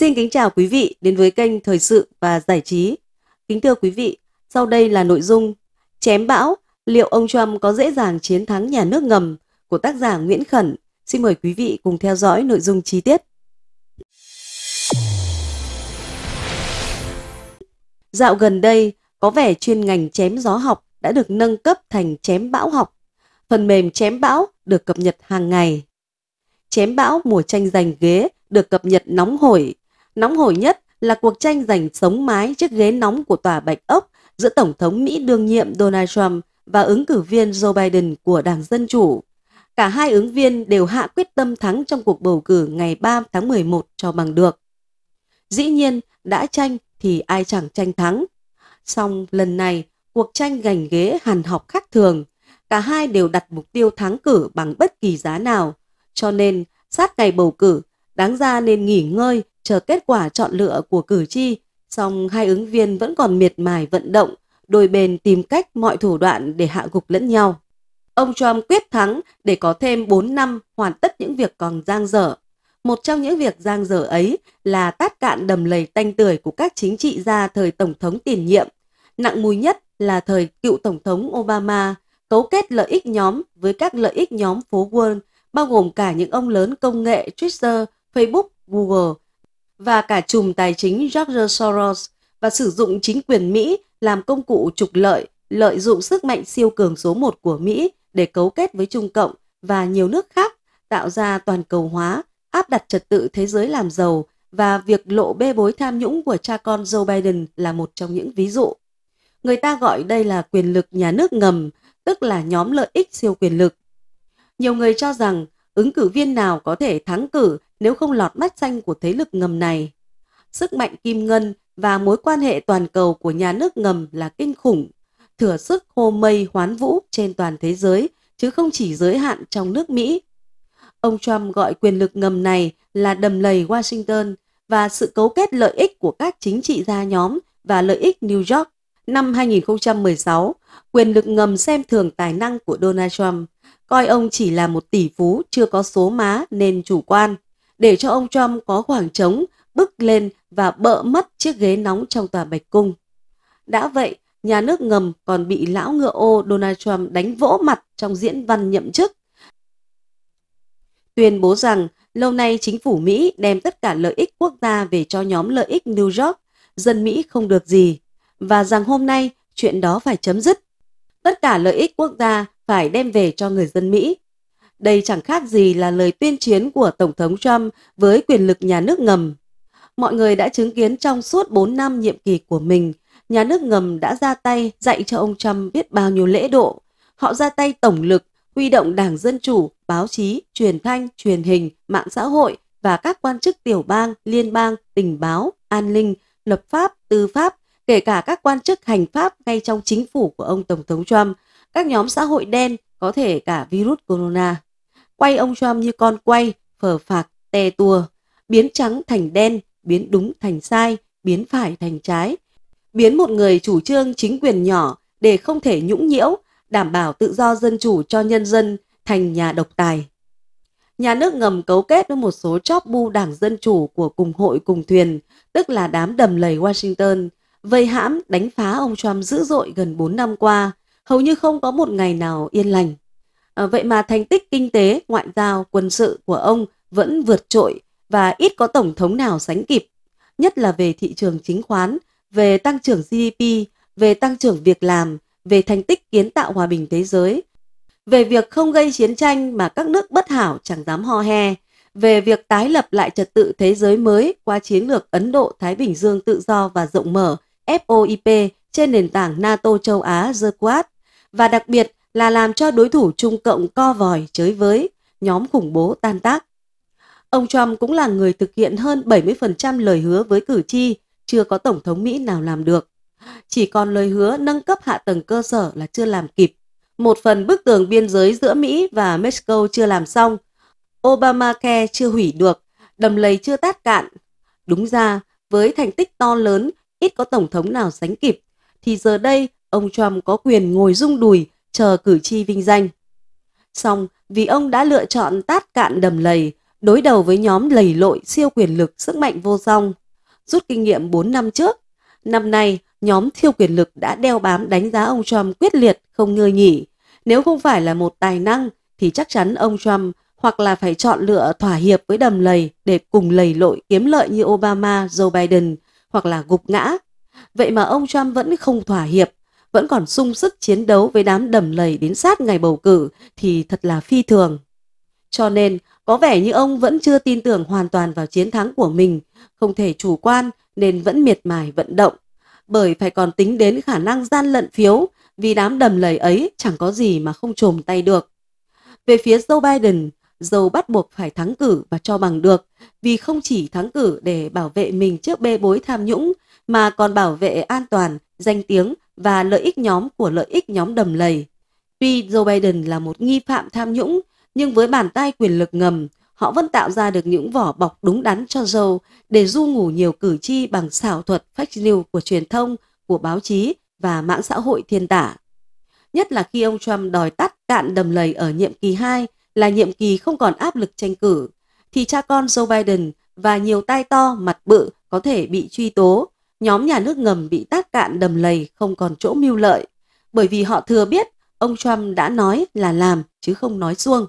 Xin kính chào quý vị đến với kênh Thời sự và Giải trí. Kính thưa quý vị, sau đây là nội dung Chém bão, liệu ông Trump có dễ dàng chiến thắng nhà nước ngầm của tác giả Nguyễn Khẩn. Xin mời quý vị cùng theo dõi nội dung chi tiết. Dạo gần đây, có vẻ chuyên ngành chém gió học đã được nâng cấp thành chém bão học. Phần mềm chém bão được cập nhật hàng ngày. Chém bão mùa tranh giành ghế được cập nhật nóng hổi Nóng hổi nhất là cuộc tranh giành sống mái chiếc ghế nóng của tòa Bạch Ốc giữa Tổng thống Mỹ đương nhiệm Donald Trump và ứng cử viên Joe Biden của Đảng Dân Chủ. Cả hai ứng viên đều hạ quyết tâm thắng trong cuộc bầu cử ngày 3 tháng 11 cho bằng được. Dĩ nhiên, đã tranh thì ai chẳng tranh thắng. Song lần này, cuộc tranh giành ghế hàn học khác thường. Cả hai đều đặt mục tiêu thắng cử bằng bất kỳ giá nào. Cho nên, sát ngày bầu cử, đáng ra nên nghỉ ngơi chờ kết quả chọn lựa của cử tri, song hai ứng viên vẫn còn miệt mài vận động, đôi bên tìm cách mọi thủ đoạn để hạ gục lẫn nhau. Ông Trump quyết thắng để có thêm 4 năm hoàn tất những việc còn giang dở. Một trong những việc giang dở ấy là tát cạn đầm lầy tanh tưởi của các chính trị gia thời Tổng thống tiền nhiệm. Nặng mùi nhất là thời cựu Tổng thống Obama cấu kết lợi ích nhóm với các lợi ích nhóm phố Wall, bao gồm cả những ông lớn công nghệ Twitter, Facebook, Google và cả chùm tài chính George Soros và sử dụng chính quyền Mỹ làm công cụ trục lợi, lợi dụng sức mạnh siêu cường số 1 của Mỹ để cấu kết với Trung Cộng và nhiều nước khác, tạo ra toàn cầu hóa, áp đặt trật tự thế giới làm giàu và việc lộ bê bối tham nhũng của cha con Joe Biden là một trong những ví dụ. Người ta gọi đây là quyền lực nhà nước ngầm, tức là nhóm lợi ích siêu quyền lực. Nhiều người cho rằng ứng cử viên nào có thể thắng cử nếu không lọt mắt xanh của thế lực ngầm này. Sức mạnh kim ngân và mối quan hệ toàn cầu của nhà nước ngầm là kinh khủng, thừa sức hô mây hoán vũ trên toàn thế giới, chứ không chỉ giới hạn trong nước Mỹ. Ông Trump gọi quyền lực ngầm này là đầm lầy Washington và sự cấu kết lợi ích của các chính trị gia nhóm và lợi ích New York. Năm 2016, quyền lực ngầm xem thường tài năng của Donald Trump, coi ông chỉ là một tỷ phú chưa có số má nên chủ quan để cho ông Trump có khoảng trống bước lên và bỡ mất chiếc ghế nóng trong tòa Bạch Cung. Đã vậy, nhà nước ngầm còn bị lão ngựa ô Donald Trump đánh vỗ mặt trong diễn văn nhậm chức. Tuyên bố rằng lâu nay chính phủ Mỹ đem tất cả lợi ích quốc gia về cho nhóm lợi ích New York, dân Mỹ không được gì, và rằng hôm nay chuyện đó phải chấm dứt. Tất cả lợi ích quốc gia phải đem về cho người dân Mỹ, đây chẳng khác gì là lời tuyên chiến của Tổng thống Trump với quyền lực nhà nước ngầm. Mọi người đã chứng kiến trong suốt 4 năm nhiệm kỳ của mình, nhà nước ngầm đã ra tay dạy cho ông Trump biết bao nhiêu lễ độ. Họ ra tay tổng lực, huy động đảng Dân Chủ, báo chí, truyền thanh, truyền hình, mạng xã hội và các quan chức tiểu bang, liên bang, tình báo, an ninh, lập pháp, tư pháp, kể cả các quan chức hành pháp ngay trong chính phủ của ông Tổng thống Trump, các nhóm xã hội đen, có thể cả virus corona quay ông Trump như con quay, phở phạc, tè tua, biến trắng thành đen, biến đúng thành sai, biến phải thành trái, biến một người chủ trương chính quyền nhỏ để không thể nhũng nhiễu, đảm bảo tự do dân chủ cho nhân dân thành nhà độc tài. Nhà nước ngầm cấu kết với một số chóp bu đảng Dân Chủ của cùng hội cùng thuyền, tức là đám đầm lầy Washington, vây hãm đánh phá ông Trump dữ dội gần 4 năm qua, hầu như không có một ngày nào yên lành. Ờ, vậy mà thành tích kinh tế, ngoại giao, quân sự của ông vẫn vượt trội và ít có tổng thống nào sánh kịp, nhất là về thị trường chứng khoán, về tăng trưởng GDP, về tăng trưởng việc làm, về thành tích kiến tạo hòa bình thế giới, về việc không gây chiến tranh mà các nước bất hảo chẳng dám ho he, về việc tái lập lại trật tự thế giới mới qua chiến lược Ấn Độ-Thái Bình Dương tự do và rộng mở FOIP trên nền tảng NATO châu Á-ZQuad và đặc biệt là làm cho đối thủ Trung Cộng co vòi chới với, nhóm khủng bố tan tác. Ông Trump cũng là người thực hiện hơn 70% lời hứa với cử tri, chưa có Tổng thống Mỹ nào làm được. Chỉ còn lời hứa nâng cấp hạ tầng cơ sở là chưa làm kịp. Một phần bức tường biên giới giữa Mỹ và Mexico chưa làm xong. Obamacare chưa hủy được, đầm lầy chưa tát cạn. Đúng ra, với thành tích to lớn, ít có Tổng thống nào sánh kịp, thì giờ đây ông Trump có quyền ngồi rung đùi chờ cử tri vinh danh. Song vì ông đã lựa chọn tát cạn đầm lầy, đối đầu với nhóm lầy lội siêu quyền lực sức mạnh vô song. Rút kinh nghiệm 4 năm trước, năm nay nhóm siêu quyền lực đã đeo bám đánh giá ông Trump quyết liệt không ngơi nghỉ. Nếu không phải là một tài năng thì chắc chắn ông Trump hoặc là phải chọn lựa thỏa hiệp với đầm lầy để cùng lầy lội kiếm lợi như Obama, Joe Biden hoặc là gục ngã. Vậy mà ông Trump vẫn không thỏa hiệp, vẫn còn sung sức chiến đấu với đám đầm lầy đến sát ngày bầu cử thì thật là phi thường. Cho nên, có vẻ như ông vẫn chưa tin tưởng hoàn toàn vào chiến thắng của mình, không thể chủ quan nên vẫn miệt mài vận động, bởi phải còn tính đến khả năng gian lận phiếu vì đám đầm lầy ấy chẳng có gì mà không trồm tay được. Về phía Joe Biden, Joe bắt buộc phải thắng cử và cho bằng được, vì không chỉ thắng cử để bảo vệ mình trước bê bối tham nhũng, mà còn bảo vệ an toàn, danh tiếng và lợi ích nhóm của lợi ích nhóm đầm lầy. Tuy Joe Biden là một nghi phạm tham nhũng, nhưng với bàn tay quyền lực ngầm, họ vẫn tạo ra được những vỏ bọc đúng đắn cho Joe để du ngủ nhiều cử tri bằng xảo thuật fake news của truyền thông, của báo chí và mạng xã hội thiên tả. Nhất là khi ông Trump đòi tắt cạn đầm lầy ở nhiệm kỳ 2 là nhiệm kỳ không còn áp lực tranh cử, thì cha con Joe Biden và nhiều tay to mặt bự có thể bị truy tố nhóm nhà nước ngầm bị tác cạn đầm lầy không còn chỗ mưu lợi, bởi vì họ thừa biết ông Trump đã nói là làm chứ không nói suông.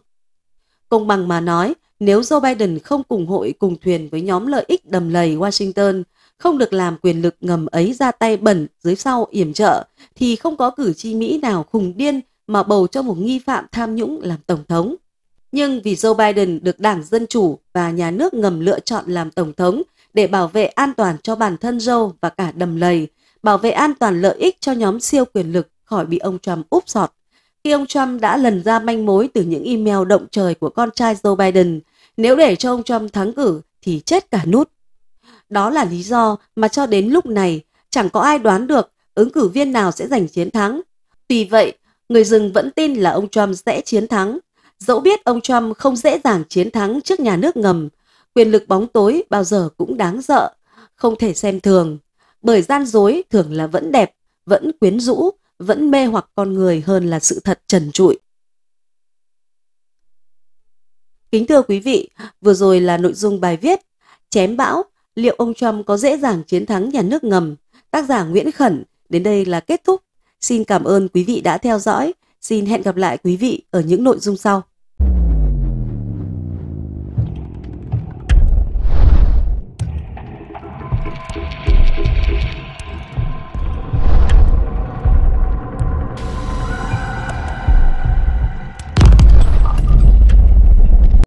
Công bằng mà nói, nếu Joe Biden không cùng hội cùng thuyền với nhóm lợi ích đầm lầy Washington, không được làm quyền lực ngầm ấy ra tay bẩn dưới sau yểm trợ, thì không có cử tri Mỹ nào khùng điên mà bầu cho một nghi phạm tham nhũng làm tổng thống. Nhưng vì Joe Biden được Đảng Dân Chủ và nhà nước ngầm lựa chọn làm tổng thống để bảo vệ an toàn cho bản thân dâu và cả đầm lầy, bảo vệ an toàn lợi ích cho nhóm siêu quyền lực khỏi bị ông Trump úp sọt. Khi ông Trump đã lần ra manh mối từ những email động trời của con trai Joe Biden, nếu để cho ông Trump thắng cử thì chết cả nút. Đó là lý do mà cho đến lúc này chẳng có ai đoán được ứng cử viên nào sẽ giành chiến thắng. Tuy vậy, người rừng vẫn tin là ông Trump sẽ chiến thắng. Dẫu biết ông Trump không dễ dàng chiến thắng trước nhà nước ngầm, quyền lực bóng tối bao giờ cũng đáng sợ, không thể xem thường, bởi gian dối thường là vẫn đẹp, vẫn quyến rũ, vẫn mê hoặc con người hơn là sự thật trần trụi. Kính thưa quý vị, vừa rồi là nội dung bài viết Chém bão, liệu ông Trump có dễ dàng chiến thắng nhà nước ngầm? Tác giả Nguyễn Khẩn đến đây là kết thúc. Xin cảm ơn quý vị đã theo dõi. Xin hẹn gặp lại quý vị ở những nội dung sau.